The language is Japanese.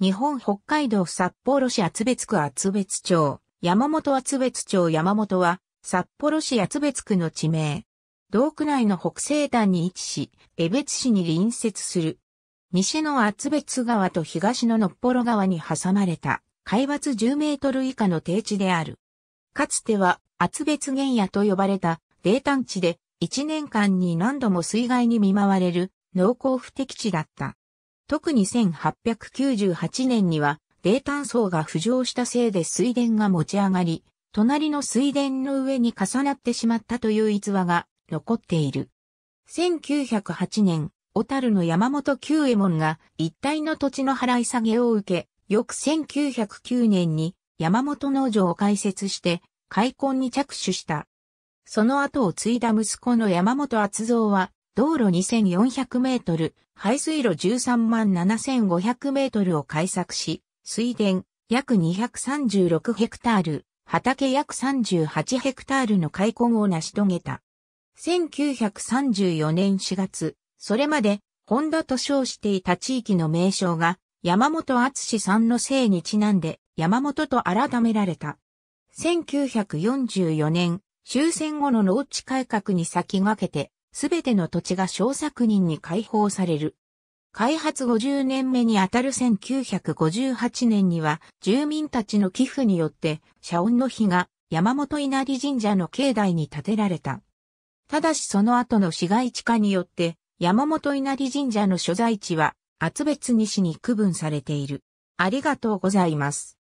日本北海道札幌市厚別区厚別町、山本厚別町山本は、札幌市厚別区の地名。道区内の北西端に位置し、江別市に隣接する。西の厚別川と東の野っ幌川に挟まれた、海抜10メートル以下の低地である。かつては、厚別原野と呼ばれた、泥炭地で、1年間に何度も水害に見舞われる、農耕不適地だった。特に1898年には、冷炭層が浮上したせいで水田が持ち上がり、隣の水田の上に重なってしまったという逸話が残っている。1908年、小樽の山本旧右衛門が一帯の土地の払い下げを受け、翌1909年に山本農場を開設して開墾に着手した。その後を継いだ息子の山本厚造は道路2400メートル、排水路13万7500メートルを開削し、水田約236ヘクタール、畑約38ヘクタールの開墾を成し遂げた。1934年4月、それまで、本田と称していた地域の名称が、山本厚さんの姓にちなんで、山本と改められた。1944年、終戦後の農地改革に先駆けて、すべての土地が小作人に開放される。開発50年目にあたる1958年には、住民たちの寄付によって、社恩の碑が山本稲荷神社の境内に建てられた。ただしその後の市街地化によって、山本稲荷神社の所在地は、厚別西に区分されている。ありがとうございます。